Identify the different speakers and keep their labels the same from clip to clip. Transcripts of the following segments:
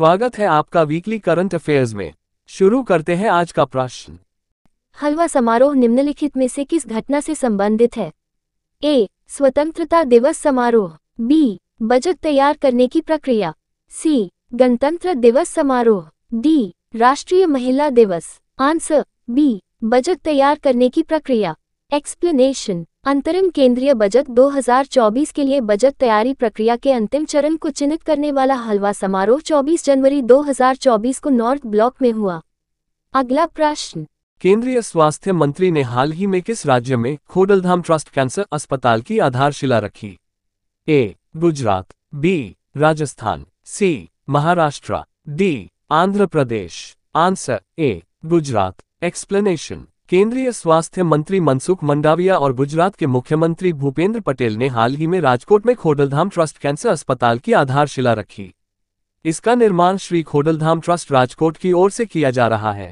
Speaker 1: स्वागत है आपका वीकली करंट अफेयर्स में शुरू करते हैं आज का प्रश्न
Speaker 2: हलवा समारोह निम्नलिखित में से किस घटना से संबंधित है ए स्वतंत्रता दिवस समारोह बी बजट तैयार करने की प्रक्रिया सी गणतंत्र दिवस समारोह डी राष्ट्रीय महिला दिवस आंसर बी बजट तैयार करने की प्रक्रिया एक्सप्लेनेशन अंतरिम केंद्रीय बजट 2024 के लिए बजट तैयारी प्रक्रिया के अंतिम चरण को चिन्हित करने वाला हलवा समारोह 24 जनवरी 2024 को नॉर्थ ब्लॉक में हुआ अगला प्रश्न
Speaker 1: केंद्रीय स्वास्थ्य मंत्री ने हाल ही में किस राज्य में खोडलधाम ट्रस्ट कैंसर अस्पताल की आधारशिला रखी A Gujarat B Rajasthan C Maharashtra D Andhra Pradesh answer A Gujarat explanation केंद्रीय स्वास्थ्य मंत्री मनसुख मंडाविया और गुजरात के मुख्यमंत्री भूपेंद्र पटेल ने हाल ही में राजकोट में खोडलधाम ट्रस्ट कैंसर अस्पताल की आधारशिला रखी इसका निर्माण श्री खोडलधाम ट्रस्ट राजकोट की ओर से किया जा रहा है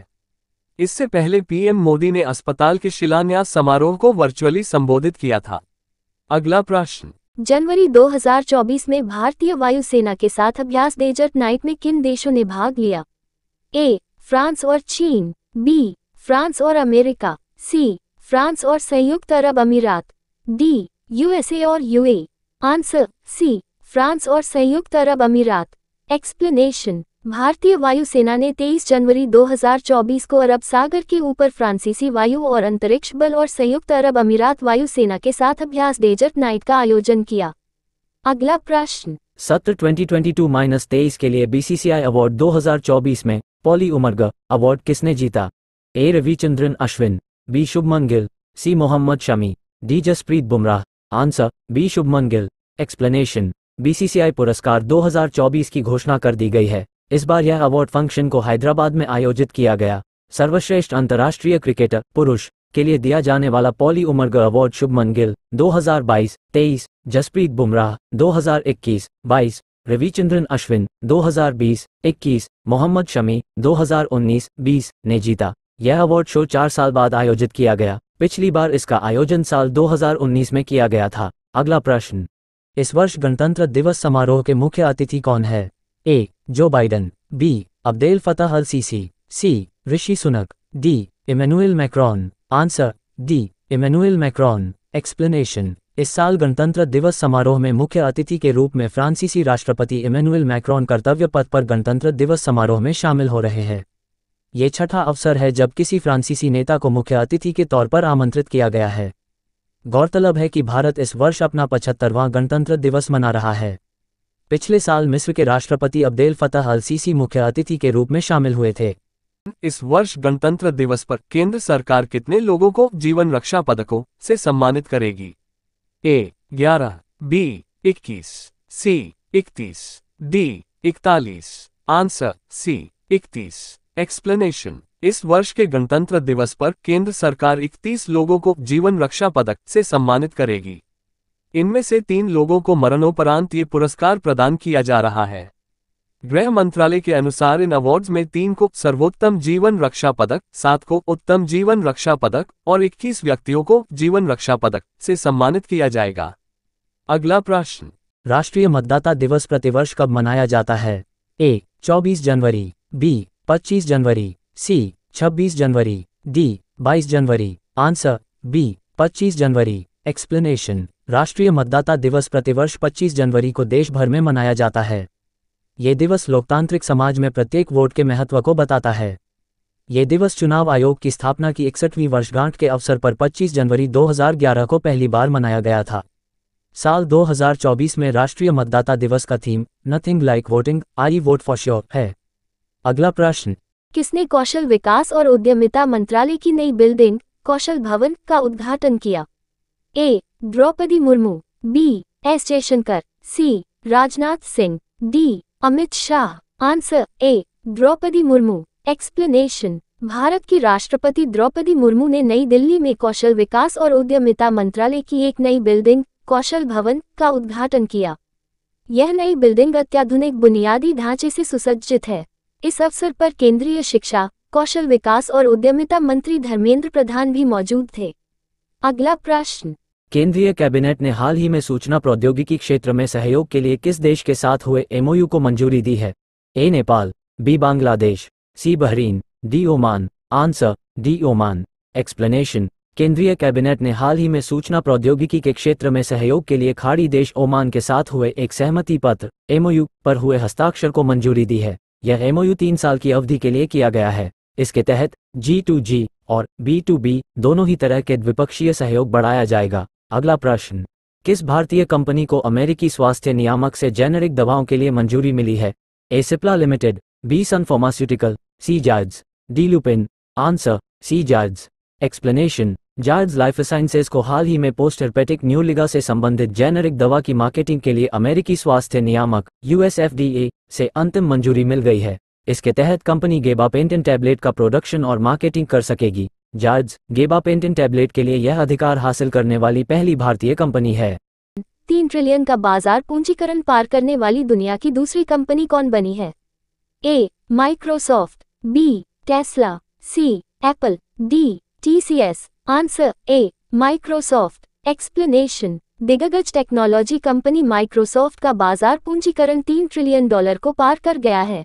Speaker 1: इससे पहले पीएम मोदी ने अस्पताल के शिलान्यास समारोह को वर्चुअली संबोधित किया था अगला
Speaker 2: प्रश्न जनवरी 2024 में भारतीय वायुसेना के साथ अभ्यास डेजर्ट नाइट में किन देशों ने भाग लिया ए फ्रांस और चीन बी फ्रांस और अमेरिका सी फ्रांस और संयुक्त अरब अमीरात डी यूएसए और यूए आंसर सी फ्रांस और संयुक्त अरब अमीरात एक्सप्लेनेशन भारतीय वायुसेना ने 23 जनवरी 2024 को अरब सागर के ऊपर फ्रांसीसी वायु और अंतरिक्ष बल और संयुक्त अरब अमीरात वायुसेना के साथ अभ्यास डेजर्ट नाइट का आयोजन किया अगला प्रश्न
Speaker 3: सत्र 2022-23 के लिए बीसीसीआई अवार्ड 2024 में पॉली उमरगा अवार्ड किसने जीता A Ravichandran Ashwin B Shubman Gill C Mohammed Shami D Jasprit Bumrah answer B Shubman Gill explanation BCCI पुरस्कार 2024 की घोषणा कर दी गई है इस बार यह अवार्ड फंक्शन को हैदराबाद में आयोजित किया गया सर्वश्रेष्ठ अंतर्राष्ट्रीय क्रिकेटर पुरुष के लिए दिया जाने वाला पॉली उमरग अवार्ड शुभमन गिल 2022, 23, जसप्रीत बुमराह 2021, 22, रविचंद्रन अश्विन 2020, 21, मोहम्मद शमी 2019, 20 ने जीता यह अवार्ड शो चार साल बाद आयोजित किया गया पिछली बार इसका आयोजन साल 2019 में किया गया था अगला प्रश्न इस वर्ष गणतंत्र दिवस समारोह के मुख्य अतिथि कौन है ए जो Biden B Abdel Fattah al Sisi C Rishi Sunak D Emmanuel Macron answer D Emmanuel Macron explanation इस साल गणतंत्र दिवस समारोह में मुख्य अतिथि के रूप में फ्रांसीसी राष्ट्रपति इमेनुएल मैक्रॉन कर्तव्य पथ पर गणतंत्र दिवस समारोह में शामिल हो रहे हैं ये छठा अवसर है जब किसी फ्रांसीसी नेता को मुख्य अतिथि के तौर पर आमंत्रित किया गया है गौरतलब है कि भारत इस वर्ष अपना पचहत्तरवां गणतंत्र दिवस मना रहा है पिछले साल मिस्र के राष्ट्रपति अब्देल फतह अल सीसी मुख्य अतिथि के रूप में शामिल हुए थे
Speaker 1: इस वर्ष गणतंत्र दिवस पर केंद्र सरकार कितने लोगों को जीवन रक्षा पदकों से सम्मानित करेगी ए ग्यारह बी इक्कीस सी इकतीस डी इकतालीस आंसर सी इकतीस एक्सप्लेनेशन इस वर्ष के गणतंत्र दिवस पर केंद्र सरकार 31 लोगों को जीवन रक्षा पदक से सम्मानित करेगी इनमें से तीन लोगों को मरणोपरांत ये पुरस्कार प्रदान किया जा रहा है गृह मंत्रालय के अनुसार इन अवार्ड्स में तीन को सर्वोत्तम जीवन रक्षा पदक सात को उत्तम जीवन रक्षा पदक और 21 व्यक्तियों को जीवन रक्षा पदक से सम्मानित किया जाएगा अगला प्रश्न
Speaker 3: राष्ट्रीय मतदाता दिवस प्रतिवर्ष कब मनाया जाता है ए 24 जनवरी बी पच्चीस जनवरी सी छब्बीस जनवरी डी बाईस जनवरी आंसर बी पच्चीस जनवरी एक्सप्लेनेशन राष्ट्रीय मतदाता दिवस प्रतिवर्ष 25 जनवरी को देश भर में मनाया जाता है ये दिवस लोकतांत्रिक समाज में प्रत्येक वोट के महत्व को बताता है ये दिवस चुनाव आयोग की स्थापना की इकसठवीं वर्षगांठ के अवसर पर 25 जनवरी 2011 को पहली बार मनाया गया था साल 2024 में राष्ट्रीय मतदाता दिवस का theme nothing like voting I vote for sure है अगला प्रश्न
Speaker 2: किसने कौशल विकास और उद्यमिता मंत्रालय की नई बिल्डिंग कौशल भवन का उद्घाटन किया A Draupadi Murmu B S Jaishankar C Rajnath Singh D Amit Shah answer A Draupadi Murmu explanation Bharat की राष्ट्रपति द्रौपदी मुर्मू ने नई दिल्ली में कौशल विकास और उद्यमिता मंत्रालय की एक नई बिल्डिंग कौशल भवन का उद्घाटन किया यह नई बिल्डिंग अत्याधुनिक बुनियादी ढांचे से सुसज्जित है इस अवसर पर केंद्रीय शिक्षा कौशल विकास और उद्यमिता मंत्री धर्मेंद्र प्रधान भी मौजूद थे अगला प्रश्न
Speaker 3: केंद्रीय कैबिनेट ने हाल ही में सूचना प्रौद्योगिकी क्षेत्र में सहयोग के लिए किस देश के साथ हुए एमओयू को मंजूरी दी है A Nepal B Bangladesh C Bahrain D Oman answer D Oman explanation केंद्रीय कैबिनेट ने हाल ही में सूचना प्रौद्योगिकी के क्षेत्र में सहयोग के लिए खाड़ी देश ओमान के साथ हुए एक सहमति पत्र एमओयू पर हुए हस्ताक्षर को मंजूरी दी है यह एमओयू तीन साल की अवधि के लिए किया गया है इसके तहत जी टू जी और बी टू बी दोनों ही तरह के द्विपक्षीय सहयोग बढ़ाया जाएगा अगला प्रश्न किस भारतीय कंपनी को अमेरिकी स्वास्थ्य नियामक से जेनेरिक दवाओं के लिए मंजूरी मिली है एसिप्ला लिमिटेड बी सन फार्मास्यूटिकल सी George D Lupin answer C George explanation George life sciences को हाल ही में पोस्ट न्यूलिगा से संबंधित जेनेरिक दवा की मार्केटिंग के लिए अमेरिकी स्वास्थ्य नियामक यूएसएफडीए से अंतिम मंजूरी मिल गई है इसके तहत कंपनी गेबा पेंटेन टैबलेट का प्रोडक्शन और मार्केटिंग कर सकेगी जार्ज गेबा पेंटेन टैबलेट के लिए यह अधिकार हासिल करने वाली पहली भारतीय कंपनी है
Speaker 2: तीन ट्रिलियन का बाजार पूंजीकरण पार करने वाली दुनिया की दूसरी कंपनी कौन बनी है A Microsoft B Tesla C Apple D TCS answer A Microsoft explanation दिग्गज टेक्नोलॉजी कंपनी माइक्रोसॉफ्ट का बाजार पूंजीकरण तीन ट्रिलियन डॉलर को पार कर गया है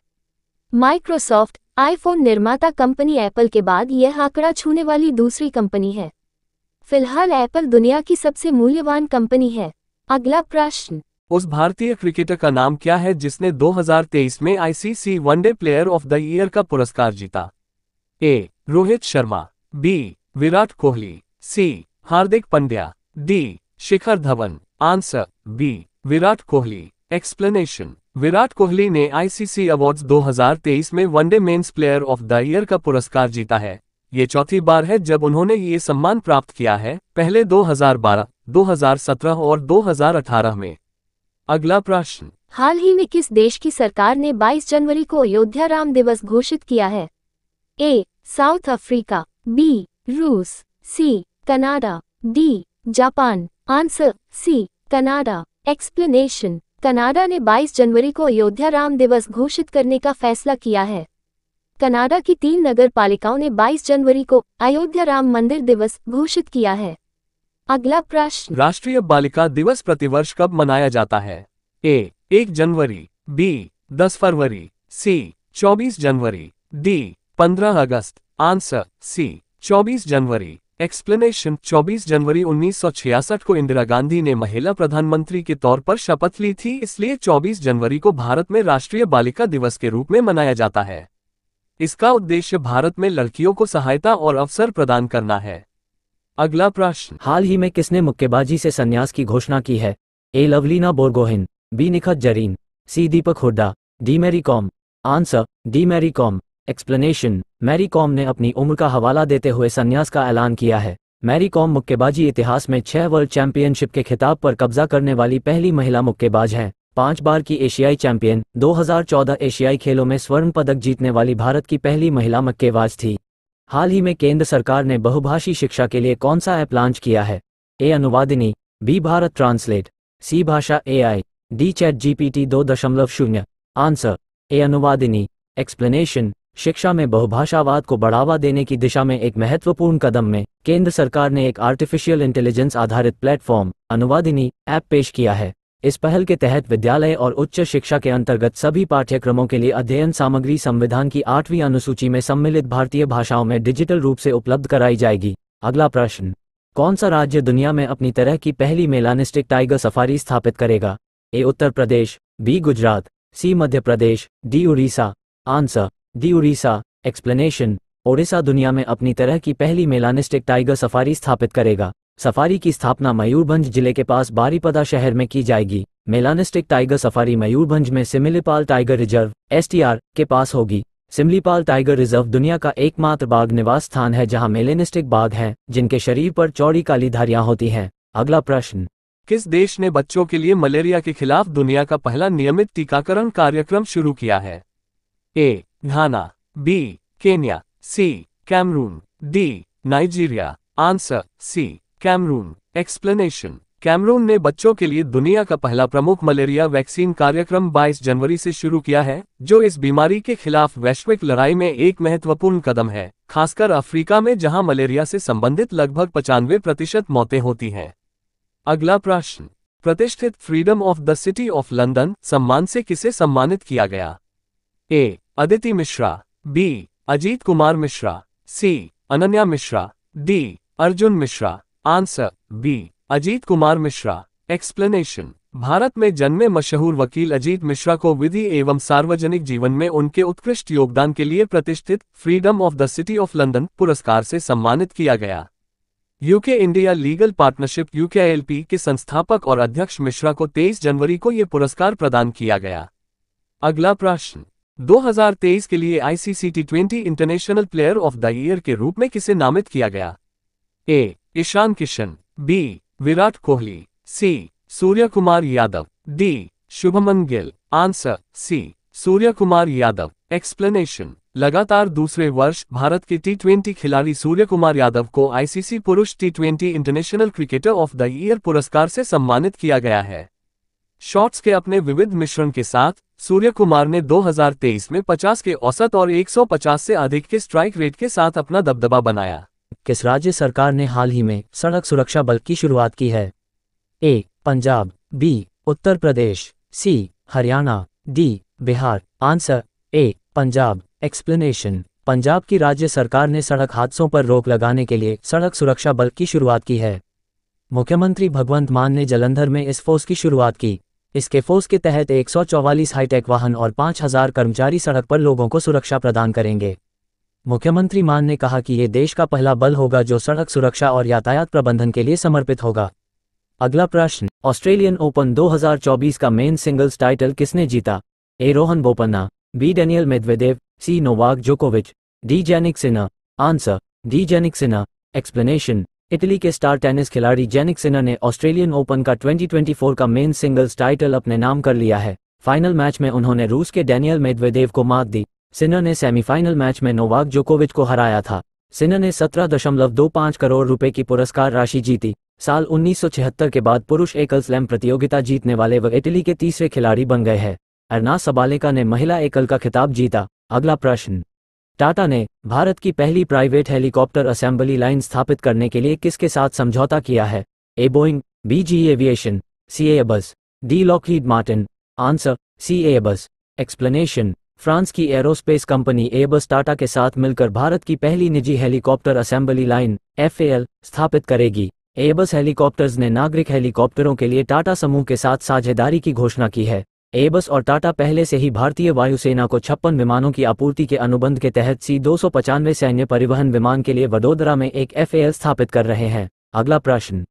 Speaker 2: माइक्रोसॉफ्ट आईफोन निर्माता कंपनी एप्पल के बाद यह आंकड़ा छूने वाली दूसरी कंपनी है फिलहाल एप्पल दुनिया की सबसे मूल्यवान कंपनी है अगला प्रश्न
Speaker 1: उस भारतीय क्रिकेटर का नाम क्या है जिसने 2023 में ICC one day player of the year का पुरस्कार जीता A Rohit Sharma B Virat Kohli C Hardik Pandya D Shikhar Dhawan answer B Virat Kohli explanation Virat Kohli ने आईसीसी अवार्ड्स 2023 में one day men's player of the year का पुरस्कार जीता है ये चौथी बार है जब उन्होंने ये सम्मान प्राप्त किया है पहले 2012, 2017 और 2018 में अगला प्रश्न
Speaker 2: हाल ही में किस देश की सरकार ने 22 जनवरी को अयोध्या राम दिवस घोषित किया है ए साउथ अफ्रीका बी रूस C Canada D Japan answer C Canada explanation Canada ने 22 जनवरी को अयोध्या राम दिवस घोषित करने का फैसला किया है कनाडा की तीन नगर पालिकाओं ने 22 जनवरी को अयोध्या राम मंदिर दिवस घोषित किया है अगला प्रश्न
Speaker 1: राष्ट्रीय बालिका दिवस प्रतिवर्ष कब मनाया जाता है ए एक जनवरी बी दस फरवरी सी चौबीस जनवरी डी पंद्रह अगस्त आंसर सी चौबीस जनवरी एक्सप्लेनेशन 24 जनवरी 1966 को इंदिरा गांधी ने महिला प्रधानमंत्री के तौर पर शपथ ली थी इसलिए 24 जनवरी को भारत में राष्ट्रीय बालिका दिवस के रूप में मनाया जाता है इसका उद्देश्य भारत में लड़कियों को सहायता और अवसर प्रदान करना है अगला प्रश्न हाल ही में किसने मुक्केबाजी से संन्यास की घोषणा की है
Speaker 3: A Lovlina Borgohain B Nikhat Zareen C Deepak Hooda D Mary Kom answer D Mary Kom explanation Mary Kom ने अपनी उम्र का हवाला देते हुए संन्यास का ऐलान किया है मैरी कॉम मुक्केबाजी इतिहास में छह वर्ल्ड चैंपियनशिप के खिताब पर कब्जा करने वाली पहली महिला मुक्केबाज हैं पांच बार की एशियाई चैंपियन 2014 एशियाई खेलों में स्वर्ण पदक जीतने वाली भारत की पहली महिला मक्केबाज थी हाल ही में केंद्र सरकार ने बहुभाषी शिक्षा के लिए कौन सा ऐप लॉन्च किया है A Anuvadini B Bharat translate C Bhasha A I D chat GPT दो दशमलव शून्य आंसर ए अनुवादिनी एक्सप्लेनेशन शिक्षा में बहुभाषावाद को बढ़ावा देने की दिशा में एक महत्वपूर्ण कदम में केंद्र सरकार ने एक आर्टिफिशियल इंटेलिजेंस आधारित प्लेटफॉर्म अनुवादिनी ऐप पेश किया है इस पहल के तहत विद्यालय और उच्च शिक्षा के अंतर्गत सभी पाठ्यक्रमों के लिए अध्ययन सामग्री संविधान की आठवीं अनुसूची में सम्मिलित भारतीय भाषाओं में डिजिटल रूप से उपलब्ध कराई जाएगी अगला प्रश्न कौन सा राज्य दुनिया में अपनी तरह की पहली मेलानिस्टिक टाइगर सफारी स्थापित करेगा A Uttar Pradesh B Gujarat C Madhya Pradesh D Orissa answer D Orissa explanation Odisha दुनिया में अपनी तरह की पहली मेलानिस्टिक टाइगर सफारी स्थापित करेगा सफारी की स्थापना मयूरभंज जिले के पास बारीपदा शहर में की जाएगी मेलानिस्टिक टाइगर सफारी मयूरभंज में सिमिलीपाल टाइगर रिजर्व एस के पास होगी सिमलीपाल टाइगर रिजर्व दुनिया का एकमात्र बाघ निवास स्थान है जहां मेलेनिस्टिक बाघ हैं जिनके शरीर पर चौड़ी काली धारियां होती हैं अगला प्रश्न
Speaker 1: किस देश ने बच्चों के लिए मलेरिया के खिलाफ दुनिया का पहला नियमित टीकाकरण कार्यक्रम शुरू किया है A Ghana B Kenya C Cameroon D Nigeria answer C Cameroon explanation Cameroon ने बच्चों के लिए दुनिया का पहला प्रमुख मलेरिया वैक्सीन कार्यक्रम 22 जनवरी से शुरू किया है जो इस बीमारी के खिलाफ वैश्विक लड़ाई में एक महत्वपूर्ण कदम है खासकर अफ्रीका में जहां मलेरिया से संबंधित लगभग पचानवे प्रतिशत मौतें होती हैं अगला प्रश्न प्रतिष्ठित freedom of the city of London सम्मान से किसे सम्मानित किया गया A Aditi Mishra B Ajit Kumar Mishra C Ananya Mishra D Arjun Mishra answer B Ajit Kumar Mishra explanation Bharat में जन्मे मशहूर वकील अजीत मिश्रा को विधि एवं सार्वजनिक जीवन में उनके उत्कृष्ट योगदान के लिए प्रतिष्ठित freedom of the city of London पुरस्कार से सम्मानित किया गया UK India legal partnership UKLP के संस्थापक और अध्यक्ष मिश्रा को 23 जनवरी को ये पुरस्कार प्रदान किया गया अगला प्रश्न 2023 के लिए ICC T twenty international player of the year के रूप में किसे नामित किया गया A Ishan Kishan B Virat Kohli C Surya Kumar Yadav D Shubman Gill answer C Surya Kumar Yadav explanation लगातार दूसरे वर्ष भारत के टी खिलाड़ी सूर्य कुमार यादव को आईसीसी पुरुष T international cricketer of the year पुरस्कार से सम्मानित किया गया है शॉट्स के अपने विविध मिश्रण के साथ सूर्य कुमार ने 2023 में 50 के औसत और 150 से अधिक के स्ट्राइक रेट के साथ अपना दबदबा बनाया किस राज्य
Speaker 3: सरकार ने हाल ही में सड़क सुरक्षा बल की शुरुआत की है A Punjab B Uttar Pradesh C Haryana D Bihar answer A Punjab explanation Punjab की राज्य सरकार ने सड़क हादसों पर रोक लगाने के लिए सड़क सुरक्षा बल की शुरुआत की है मुख्यमंत्री भगवंत मान ने जलंधर में इस फोर्स की शुरुआत की इसके फोर्स के तहत 144 हाईटेक वाहन और 5000 कर्मचारी सड़क पर लोगों को सुरक्षा प्रदान करेंगे मुख्यमंत्री मान ने कहा कि ये देश का पहला बल होगा जो सड़क सुरक्षा और यातायात प्रबंधन के लिए समर्पित होगा अगला प्रश्न ऑस्ट्रेलियन ओपन 2024 का मेन सिंगल्स टाइटल किसने जीता A Rohan Bopanna B Daniil Medvedev C Novak जोकोविच D Jannik Sinner answer D Jannik Sinner explanation Italy के स्टार टेनिस खिलाड़ी जेनिक सिन्हा ने ऑस्ट्रेलियन ओपन का 2024 का मेन सिंगल्स टाइटल अपने नाम कर लिया है फाइनल मैच में उन्होंने रूस के डेनियल मेदवेदेव को मात दी सिन्हा ने सेमीफाइनल मैच में नोवाक जोकोविच को हराया था सिन्हा ने 17.25 करोड़ रुपए की पुरस्कार राशि जीती साल उन्नीस के बाद पुरुष एकल स्लैम प्रतियोगिता जीतने वाले वह इटली के तीसरे खिलाड़ी बन गए हैं अरनास सबालेका ने महिला एकल का खिताब जीता अगला प्रश्न टाटा ने भारत की पहली प्राइवेट हेलीकॉप्टर असेंबली लाइन स्थापित करने के लिए किसके साथ समझौता किया है A Boeing B GE aviation C Airbus D Lockheed Martin answer C Airbus explanation France की एरोस्पेस कंपनी एबस टाटा के साथ मिलकर भारत की पहली निजी हेलीकॉप्टर असेंबली लाइन एफ स्थापित करेगी एबस हेलीकॉप्टर्स ने नागरिक हेलीकॉप्टरों के लिए टाटा समूह के साथ साझेदारी की घोषणा की है एबस और टाटा पहले से ही भारतीय वायुसेना को छप्पन विमानों की आपूर्ति के अनुबंध के तहत सी दो सैन्य परिवहन विमान के लिए वडोदरा में एक एफ स्थापित कर रहे हैं अगला प्रश्न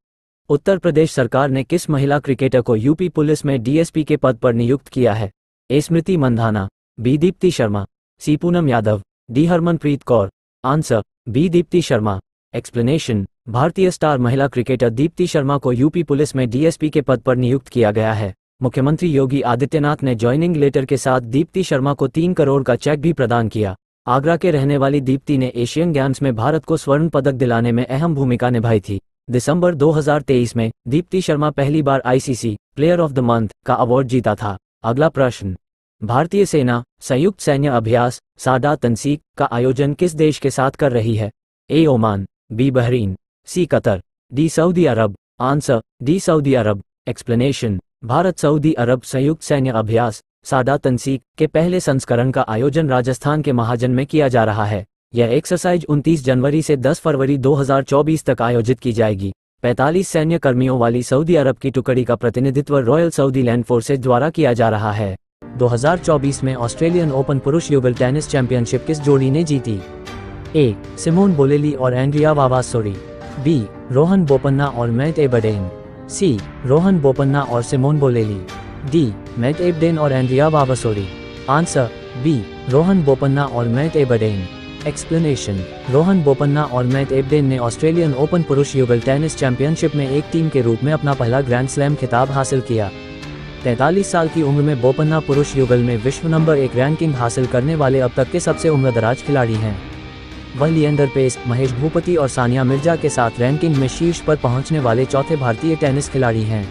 Speaker 3: उत्तर प्रदेश सरकार ने किस महिला क्रिकेटर को यूपी पुलिस में डीएसपी के पद पर नियुक्त किया है A Smriti Mandhana B Deepti Sharma C Poonam Yadav D Harmanpreet Kaur answer B Deepti Sharma explanation भारतीय स्टार महिला क्रिकेटर दीप्ति शर्मा को यूपी पुलिस में डीएसपी के पद पर नियुक्त किया गया है मुख्यमंत्री योगी आदित्यनाथ ने ज्वाइनिंग लेटर के साथ दीप्ति शर्मा को तीन करोड़ का चेक भी प्रदान किया आगरा के रहने वाली दीप्ति ने एशियन गेम्स में भारत को स्वर्ण पदक दिलाने में अहम भूमिका निभाई थी दिसंबर 2023 में दीप्ति शर्मा पहली बार ICC player of the month का अवार्ड जीता था अगला प्रश्न भारतीय सेना संयुक्त सैन्य अभ्यास सादा तनसीक का आयोजन किस देश के साथ कर रही है A Oman B Bahrain C Qatar D Saudi Arabia answer D Saudi Arabia explanation Bharat Saudi Arabia संयुक्त सैन्य अभ्यास सादा तनसीक के पहले संस्करण का आयोजन राजस्थान के महाजन में किया जा रहा है यह एक्सरसाइज 29 जनवरी से 10 फरवरी 2024 तक आयोजित की जाएगी 45 सैन्य कर्मियों वाली सऊदी अरब की टुकड़ी का प्रतिनिधित्व रॉयल सऊदी लैंड फोर्सेज द्वारा किया जा रहा है 2024 में ऑस्ट्रेलियन ओपन पुरुष युगल टेनिस चैंपियनशिप किस जोड़ी ने जीती ए सिमोन बोलेली और Andrea Vavassori B Rohan Bopanna और Matt Ebden C Rohan Bopanna और Simone Bolelli D Matt Ebden और Andrea Vavassori answer B Rohan Bopanna और Matt Ebden explanation Rohan Bopanna और मैट एबडेन ने ऑस्ट्रेलियन ओपन पुरुष युगल टेनिस चैंपियनशिप में एक टीम के रूप में अपना पहला ग्रैंड स्लैम खिताब हासिल किया तैंतालीस साल की उम्र में बोपन्ना पुरुष युगल में विश्व नंबर एक रैंकिंग हासिल करने वाले अब तक के सबसे उम्रदराज खिलाड़ी हैं वह लियंडर पेस महेश भूपति और सानिया मिर्जा
Speaker 1: के साथ रैंकिंग में शीर्ष पर पहुंचने वाले चौथे भारतीय टेनिस खिलाड़ी हैं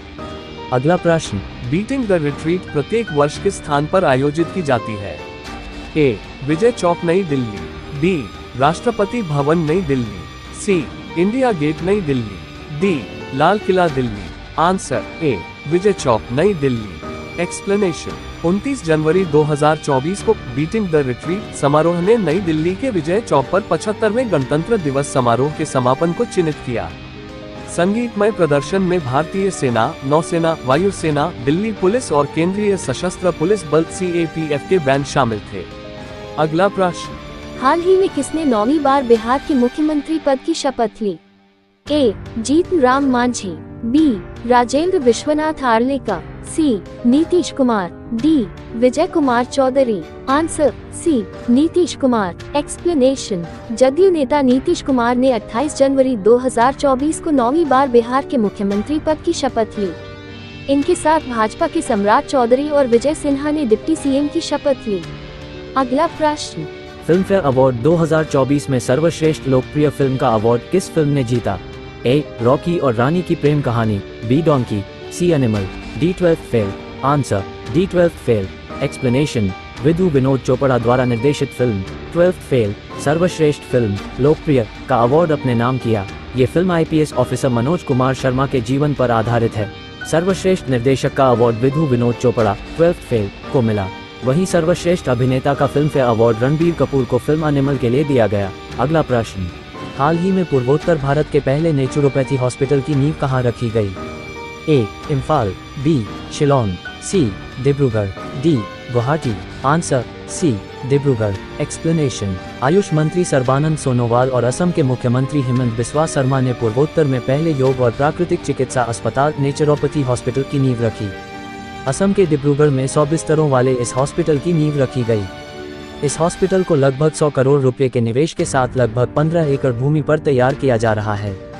Speaker 1: अगला प्रश्न बीटिंग द रिट्रीट प्रत्येक वर्ष किस स्थान पर आयोजित की जाती है ए विजय चौक नई दिल्ली बी राष्ट्रपति भवन नई दिल्ली सी India gate Nai Delhi D Lal Qila Delhi answer A Vijay Chowk Nai Delhi explanation 29 जनवरी 2024 को बीटिंग द रिट्रीट समारोह ने नई दिल्ली के विजय चौक पर पचहत्तरवे गणतंत्र दिवस समारोह के समापन को चिन्हित किया संगीतमय प्रदर्शन में भारतीय सेना नौसेना वायुसेना दिल्ली पुलिस और केंद्रीय सशस्त्र पुलिस बल सी के बैंड शामिल थे अगला प्रश्न
Speaker 2: हाल ही में किसने नौवीं बार बिहार के मुख्यमंत्री पद की शपथ ली A Jeet Ram Manjhi B Rajendra Vishwanath Arlekar C Nitish Kumar D Vijay Kumar Chaudhary answer C Nitish Kumar explanation JDU नेता नीतीश कुमार ने 28 जनवरी 2024 को नौवीं बार बिहार के मुख्यमंत्री पद की शपथ ली इनके साथ भाजपा के सम्राट चौधरी और विजय सिन्हा ने डिप्टी सीएम की शपथ ली अगला प्रश्न
Speaker 3: फिल्म फेयर अवार्ड 2024 में सर्वश्रेष्ठ लोकप्रिय फिल्म का अवार्ड किस फिल्म ने जीता ए रॉकी और रानी ki Prem Kahani B Dunki C animal D12 fail answer D12 fail explanation Vidhu Vinod Chopra द्वारा निर्देशित फिल्म ट्वेल्थ फेल सर्वश्रेष्ठ फिल्म लोकप्रिय का अवार्ड अपने नाम किया ये film IPS officer Manoj Kumar Sharma के जीवन पर आधारित है सर्वश्रेष्ठ निर्देशक का award Vidhu Vinod Chopra twelfth fail को मिला वहीं सर्वश्रेष्ठ अभिनेता का Filmfare award Ranbir Kapoor को फिल्म अनिमल के लिए दिया गया अगला प्रश्न हाल ही में पूर्वोत्तर भारत के पहले नेचुरोपैथी हॉस्पिटल की नींव कहाँ रखी गयी A Imphal B Shillong C Dibrugarh D Guwahati answer C Dibrugarh explanation AYUSH मंत्री सर्बानंद सोनोवाल और असम के मुख्यमंत्री हेमंत बिस्वा शर्मा ने पूर्वोत्तर में पहले योग और प्राकृतिक चिकित्सा अस्पताल नेचुरोपैथी हॉस्पिटल की नींव रखी असम के डिब्रूगढ़ में सौ बिस्तरों वाले इस हॉस्पिटल की नींव रखी गई इस हॉस्पिटल को लगभग सौ करोड़ रुपए के निवेश के साथ लगभग पंद्रह एकड़ भूमि पर तैयार किया जा रहा है